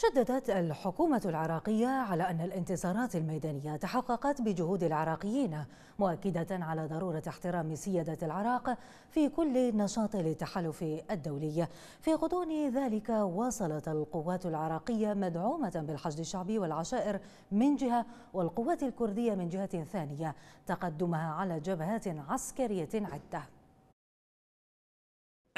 شددت الحكومة العراقية على أن الانتصارات الميدانية تحققت بجهود العراقيين مؤكدة على ضرورة احترام سيادة العراق في كل نشاط للتحالف الدولي في غضون ذلك واصلت القوات العراقية مدعومة بالحشد الشعبي والعشائر من جهة والقوات الكردية من جهة ثانية تقدمها على جبهات عسكرية عدة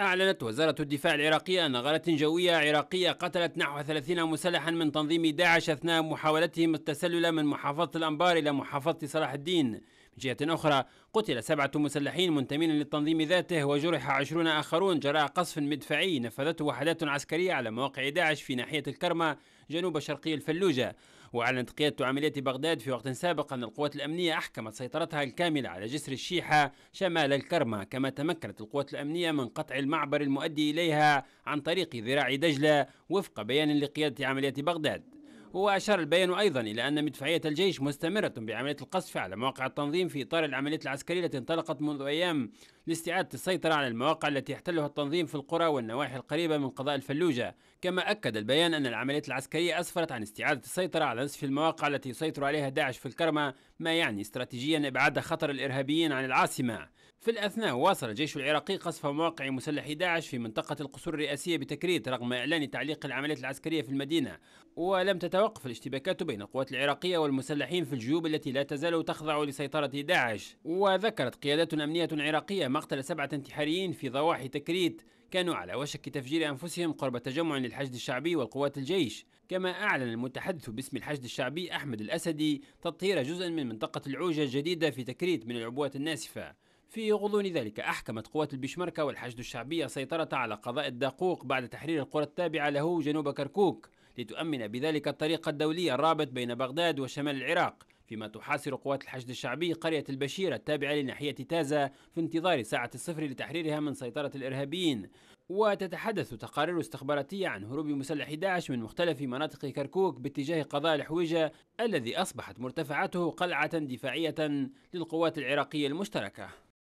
أعلنت وزارة الدفاع العراقية أن غارة جوية عراقية قتلت نحو 30 مسلحا من تنظيم داعش أثناء محاولتهم التسلل من محافظة الأنبار إلى محافظة صلاح الدين من جهة أخرى قتل سبعة مسلحين منتمين للتنظيم ذاته وجرح عشرون آخرون جراء قصف مدفعي نفذته وحدات عسكرية على مواقع داعش في ناحية الكرمة جنوب شرقي الفلوجة وأعلنت قيادة عملية بغداد في وقت سابق أن القوات الأمنية أحكمت سيطرتها الكاملة على جسر الشيحة شمال الكرمة كما تمكنت القوات الأمنية من قطع المعبر المؤدي إليها عن طريق ذراع دجلة وفق بيان لقيادة عملية بغداد وأشار البيان أيضا إلى أن مدفعية الجيش مستمرة بعملية القصف على مواقع التنظيم في إطار العملية العسكرية التي انطلقت منذ أيام لاستعادة السيطرة على المواقع التي يحتلها التنظيم في القرى والنواحي القريبة من قضاء الفلوجة كما أكد البيان أن العملية العسكرية أسفرت عن استعادة السيطرة على نصف المواقع التي يسيطر عليها داعش في الكرمة ما يعني استراتيجيا إبعاد خطر الإرهابيين عن العاصمة في الأثناء واصل الجيش العراقي قصف مواقع مسلح داعش في منطقة القصور الرئاسية بتكريت رغم إعلان تعليق العمليات العسكرية في المدينة ولم تتوقع وقف الاشتباكات بين القوات العراقية والمسلحين في الجيوب التي لا تزال تخضع لسيطرة داعش وذكرت قيادات أمنية عراقية مقتل سبعة انتحاريين في ضواحي تكريت كانوا على وشك تفجير أنفسهم قرب تجمع للحشد الشعبي والقوات الجيش كما أعلن المتحدث باسم الحشد الشعبي أحمد الأسدي تطهير جزء من منطقة العوجة الجديدة في تكريت من العبوات الناسفة في غضون ذلك أحكمت قوات البشمركة والحشد الشعبية سيطرة على قضاء الداقوق بعد تحرير القرى التابعة له جنوب كركوك لتؤمن بذلك الطريق الدولي الرابط بين بغداد وشمال العراق فيما تحاصر قوات الحشد الشعبي قرية البشيرة التابعة لناحية تازة في انتظار ساعة الصفر لتحريرها من سيطرة الإرهابيين وتتحدث تقارير استخباراتية عن هروب مسلح داعش من مختلف مناطق كركوك باتجاه قضاء الحويجة الذي أصبحت مرتفعته قلعة دفاعية للقوات العراقية المشتركة